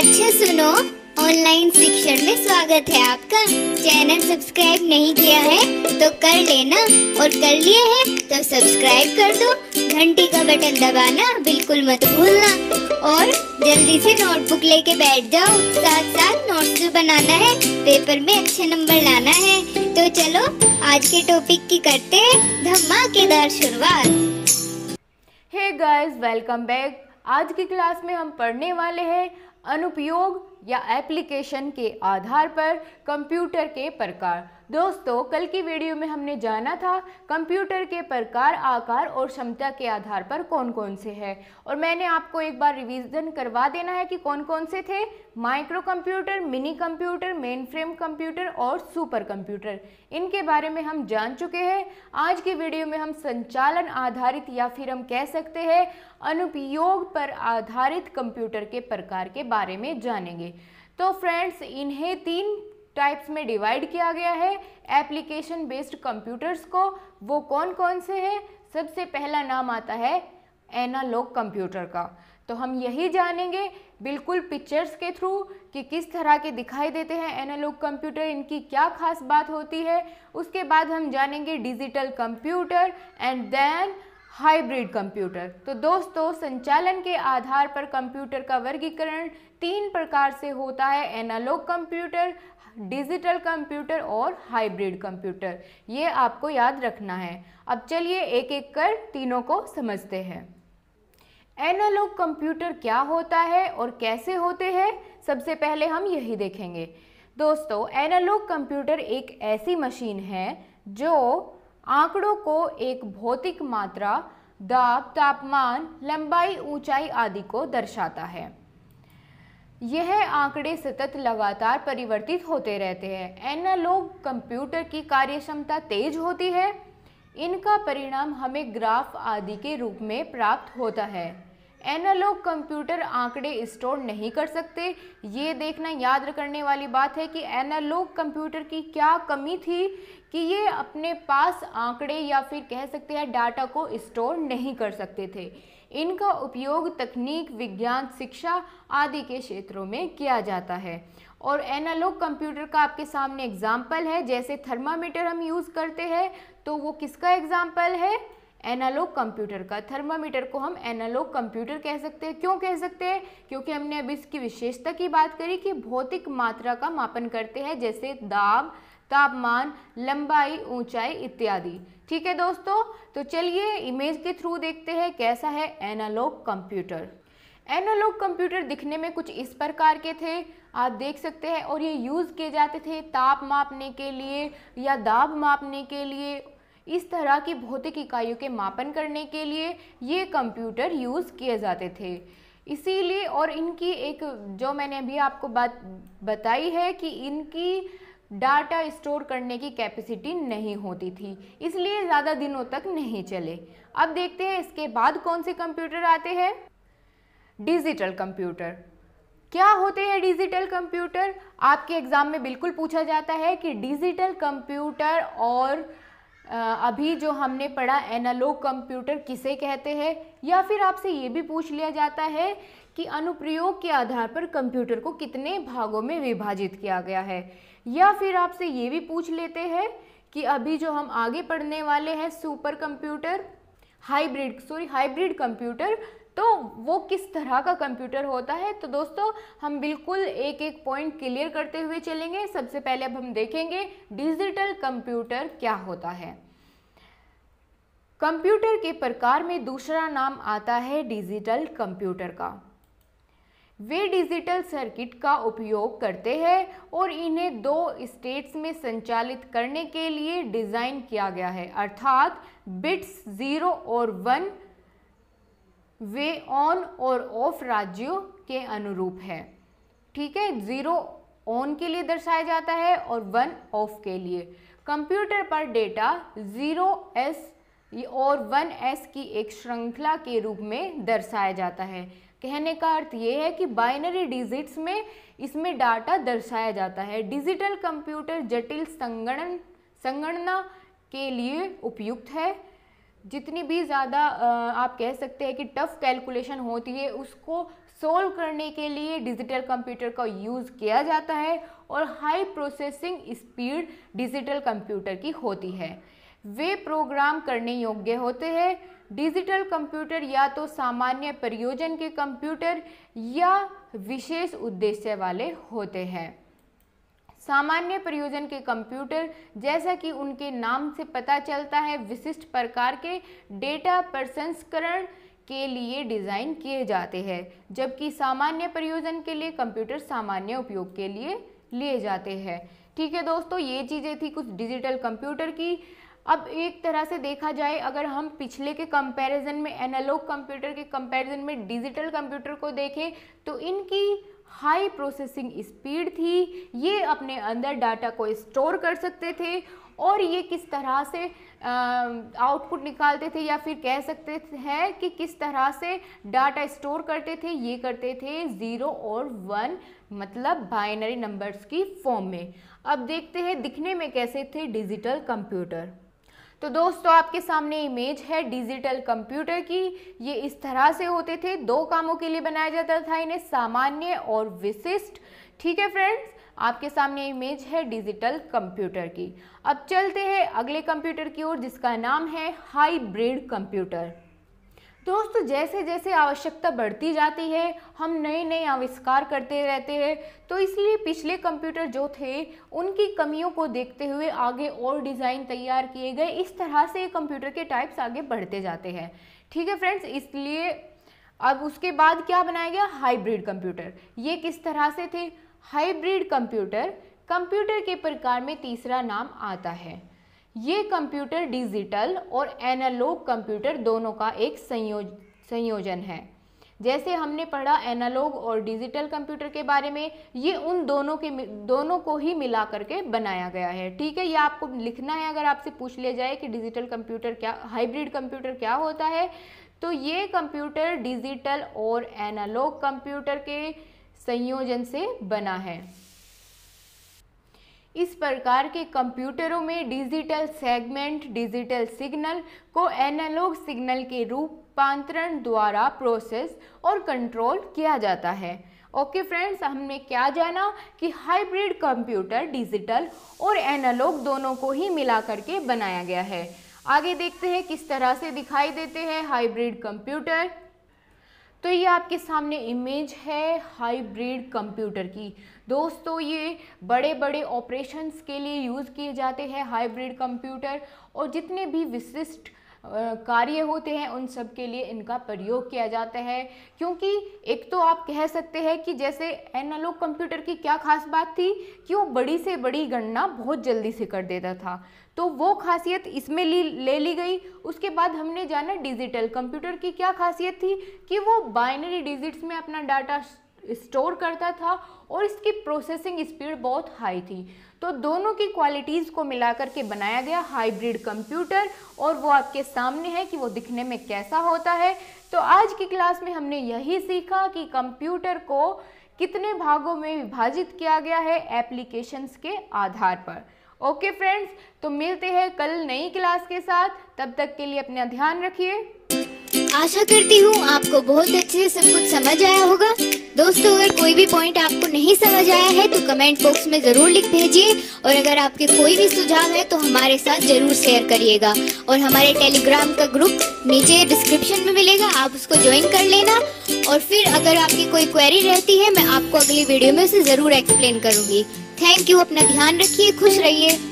अच्छा सुनो ऑनलाइन शिक्षण में स्वागत है आपका चैनल सब्सक्राइब नहीं किया है तो कर लेना और कर लिए है तो सब्सक्राइब कर दो घंटी का बटन दबाना बिल्कुल मत भूलना और जल्दी से नोटबुक लेके बैठ जाओ साथ साथ नोट्स भी बनाना है पेपर में अच्छे नंबर लाना है तो चलो आज के टॉपिक की करते हैं धमाकेदार शुरुआत हे गाइस वेलकम बैक आज की क्लास में हम पढ़ने वाले हैं अनुपयोग या एप्लीकेशन के आधार पर कंप्यूटर के प्रकार दोस्तों कल की वीडियो में हमने जाना था कंप्यूटर के प्रकार आकार और क्षमता के आधार पर कौन कौन से हैं और मैंने आपको एक बार रिवीजन करवा देना है कि कौन कौन से थे micro computer mini computer mainframe computer और सुपर कंप्यूटर इनके बारे में हम जान चुके हैं आज की वीडियो में हम संचालन आधारित या फिर हम कह सकते हैं अनुपयोग पर आधारित कंप्यूटर के प्रकार के बारे में जानेंगे तो फ्रेंड्स इन्हें तीन टाइप्स में डिवाइड किया गया है एप्लीकेशन बेस्ड कंप्यूटर्स को वो कौन कौन से हैं सबसे पहला नाम आता है एनालॉग कंप्यूटर का तो हम यही जानेंगे बिल्कुल पिक्चर्स के थ्रू कि किस तरह के दिखाई देते हैं एनालॉग कंप्यूटर इनकी क्या खास बात होती है उसके बाद हम जानेंगे digital computer and then hybrid computer तो दोस्तों संचालन के आधार पर कंप्यूटर का वर्गीकरण तीन प्रकार से होता है एनालॉग कंप्यूटर डिजिटल कंप्यूटर और हाइब्रिड कंप्यूटर ये आपको याद रखना है अब चलिए एक एक कर तीनों को समझते हैं एनालॉग कंप्यूटर क्या होता है और कैसे होते हैं सबसे पहले हम यही देखेंगे दोस्तों एनालॉग कंप्यूटर एक ऐसी मशीन है जो आंकड़ों को एक भौतिक मात्रा दाब तापमान लंबाई ऊंचाई आदि को दर्शाता है यह आंकड़े सतत लगातार परिवर्तित होते रहते हैं एनालॉग कंप्यूटर की कार्यक्षमता तेज होती है इनका परिणाम हमें ग्राफ आदि के रूप में प्राप्त होता है एनालॉग कंप्यूटर आंकड़े स्टोर नहीं कर सकते ये देखना याद करने वाली बात है कि एनालॉग कंप्यूटर की क्या कमी थी कि ये अपने पास आंकड़े या फिर कह सकते हैं डाटा को स्टोर नहीं कर सकते थे इनका उपयोग तकनीक विज्ञान शिक्षा आदि के क्षेत्रों में किया जाता है और एनालॉग कंप्यूटर का आपके सामने एग्जाम्पल है जैसे थर्मामीटर हम यूज़ करते हैं तो वो किसका एग्जाम्पल है एनालॉग कंप्यूटर का थर्मामीटर को हम एनालॉग कंप्यूटर कह सकते हैं क्यों कह सकते हैं क्योंकि हमने अभी इसकी विशेषता की बात करी कि भौतिक मात्रा का मापन करते हैं जैसे दाब तापमान लंबाई ऊंचाई इत्यादि ठीक है दोस्तों तो चलिए इमेज के थ्रू देखते हैं कैसा है एनालॉग कंप्यूटर एनालॉग कंप्यूटर दिखने में कुछ इस प्रकार के थे आप देख सकते हैं और ये यूज़ किए जाते थे ताप मापने के लिए या दाब मापने के लिए इस तरह की भौतिक इकाइयों के मापन करने के लिए ये कंप्यूटर यूज़ किए जाते थे इसीलिए और इनकी एक जो मैंने अभी आपको बात बताई है कि इनकी डाटा स्टोर करने की कैपेसिटी नहीं होती थी इसलिए ज़्यादा दिनों तक नहीं चले अब देखते हैं इसके बाद कौन से कंप्यूटर आते हैं डिजिटल कंप्यूटर क्या होते हैं डिजिटल कंप्यूटर आपके एग्ज़ाम में बिल्कुल पूछा जाता है कि डिजिटल कंप्यूटर और अभी जो हमने पढ़ा एनालॉग कंप्यूटर किसे कहते हैं या फिर आपसे ये भी पूछ लिया जाता है कि अनुप्रयोग के आधार पर कंप्यूटर को कितने भागों में विभाजित किया गया है या फिर आपसे ये भी पूछ लेते हैं कि अभी जो हम आगे पढ़ने वाले हैं super computer hybrid sorry hybrid computer तो वो किस तरह का कंप्यूटर होता है तो दोस्तों हम बिल्कुल एक एक पॉइंट क्लियर करते हुए चलेंगे सबसे पहले अब हम देखेंगे डिजिटल कंप्यूटर क्या होता है कंप्यूटर के प्रकार में दूसरा नाम आता है डिजिटल कंप्यूटर का वे डिजिटल सर्किट का उपयोग करते हैं और इन्हें दो स्टेट्स में संचालित करने के लिए डिज़ाइन किया गया है अर्थात बिट्स ज़ीरो और वन वे ऑन और ऑफ राज्यों के अनुरूप है ठीक है ज़ीरो ऑन के लिए दर्शाया जाता है और वन ऑफ के लिए कंप्यूटर पर डेटा ज़ीरो एस और वन एस की एक श्रृंखला के रूप में दर्शाया जाता है कहने का अर्थ ये है कि बाइनरी डिजिट्स में इसमें डाटा दर्शाया जाता है डिजिटल कंप्यूटर जटिल संगणन संगणना के लिए उपयुक्त है जितनी भी ज़्यादा आप कह सकते हैं कि टफ़ कैलकुलेशन होती है उसको सोल्व करने के लिए डिजिटल कंप्यूटर का यूज़ किया जाता है और high processing speed digital computer की होती है वे प्रोग्राम करने योग्य होते हैं डिजिटल कंप्यूटर या तो सामान्य प्रयोजन के कंप्यूटर या विशेष उद्देश्य वाले होते हैं सामान्य प्रयोजन के कंप्यूटर जैसा कि उनके नाम से पता चलता है विशिष्ट प्रकार के डेटा प्रसंस्करण के लिए डिज़ाइन किए जाते हैं जबकि सामान्य प्रयोजन के लिए कंप्यूटर सामान्य उपयोग के लिए लिए जाते हैं ठीक है दोस्तों ये चीज़ें थी कुछ डिजिटल कंप्यूटर की अब एक तरह से देखा जाए अगर हम पिछले के कंपैरिजन में एनालॉग कंप्यूटर के कंपैरिजन में डिजिटल कंप्यूटर को देखें तो इनकी हाई प्रोसेसिंग स्पीड थी ये अपने अंदर डाटा को स्टोर कर सकते थे और ये किस तरह से आउटपुट निकालते थे या फिर कह सकते हैं कि किस तरह से डाटा स्टोर करते थे ये करते थे ज़ीरो और वन मतलब बाइनरी नंबर्स की फॉर्म में अब देखते हैं दिखने में कैसे थे डिजिटल कंप्यूटर तो दोस्तों आपके सामने इमेज है डिजिटल कंप्यूटर की ये इस तरह से होते थे दो कामों के लिए बनाया जाता था इन्हें सामान्य और विशिष्ट ठीक है फ्रेंड्स आपके सामने इमेज है डिजिटल कंप्यूटर की अब चलते हैं अगले कंप्यूटर की ओर जिसका नाम है हाइब्रिड कंप्यूटर दोस्तों जैसे जैसे आवश्यकता बढ़ती जाती है हम नए नए आविष्कार करते रहते हैं तो इसलिए पिछले कंप्यूटर जो थे उनकी कमियों को देखते हुए आगे और डिज़ाइन तैयार किए गए इस तरह से कंप्यूटर के टाइप्स आगे बढ़ते जाते हैं ठीक है फ्रेंड्स इसलिए अब उसके बाद क्या बनाया गया हाइब्रिड कंप्यूटर ये किस तरह से थे हाइब्रिड कंप्यूटर कंप्यूटर के प्रकार में तीसरा नाम आता है ये कंप्यूटर डिजिटल और एनालॉग कंप्यूटर दोनों का एक संयोज संयोजन है जैसे हमने पढ़ा एनालॉग और डिजिटल कंप्यूटर के बारे में ये उन दोनों के दोनों को ही मिला करके बनाया गया है ठीक है ये आपको लिखना है अगर आपसे पूछ लिया जाए कि डिजिटल कंप्यूटर क्या हाइब्रिड कंप्यूटर क्या होता है तो ये कंप्यूटर डिजिटल और एनालॉग कंप्यूटर के संयोजन से बना है इस प्रकार के कंप्यूटरों में डिजिटल सेगमेंट डिजिटल सिग्नल को एनालॉग सिग्नल के रूपांतरण द्वारा प्रोसेस और कंट्रोल किया जाता है ओके okay फ्रेंड्स हमने क्या जाना कि हाइब्रिड कंप्यूटर डिजिटल और एनालॉग दोनों को ही मिला करके बनाया गया है आगे देखते हैं किस तरह से दिखाई देते हैं हाइब्रिड कंप्यूटर तो ये आपके सामने इमेज है हाइब्रिड कंप्यूटर की दोस्तों ये बड़े बड़े ऑपरेशंस के लिए यूज़ किए जाते हैं हाइब्रिड कंप्यूटर और जितने भी विशिष्ट कार्य होते हैं उन सब के लिए इनका प्रयोग किया जाता है क्योंकि एक तो आप कह सकते हैं कि जैसे एनालॉग कंप्यूटर की क्या खास बात थी कि वो बड़ी से बड़ी गणना बहुत जल्दी से कर देता था तो वो खासियत इसमें ली ले ली गई उसके बाद हमने जाना डिजिटल कंप्यूटर की क्या खासियत थी कि वो बाइनरी डिजिट्स में अपना डाटा स्टोर करता था और इसकी प्रोसेसिंग स्पीड बहुत हाई थी तो दोनों की क्वालिटीज़ को मिलाकर के बनाया गया हाइब्रिड कंप्यूटर और वो आपके सामने है कि वो दिखने में कैसा होता है तो आज की क्लास में हमने यही सीखा कि कंप्यूटर को कितने भागों में विभाजित किया गया है एप्लीकेशंस के आधार पर ओके फ्रेंड्स तो मिलते हैं कल नई क्लास के साथ तब तक के लिए अपना ध्यान रखिए आशा करती हूँ आपको बहुत अच्छे से सब कुछ समझ आया होगा दोस्तों अगर कोई भी पॉइंट आपको नहीं समझ आया है तो कमेंट बॉक्स में ज़रूर लिख भेजिए और अगर आपके कोई भी सुझाव है तो हमारे साथ ज़रूर शेयर करिएगा और हमारे टेलीग्राम का ग्रुप नीचे डिस्क्रिप्शन में मिलेगा आप उसको ज्वाइन कर लेना और फिर अगर आपकी कोई क्वेरी रहती है मैं आपको अगली वीडियो में उसे ज़रूर एक्सप्लेन करूंगी थैंक यू अपना ध्यान रखिए खुश रहिए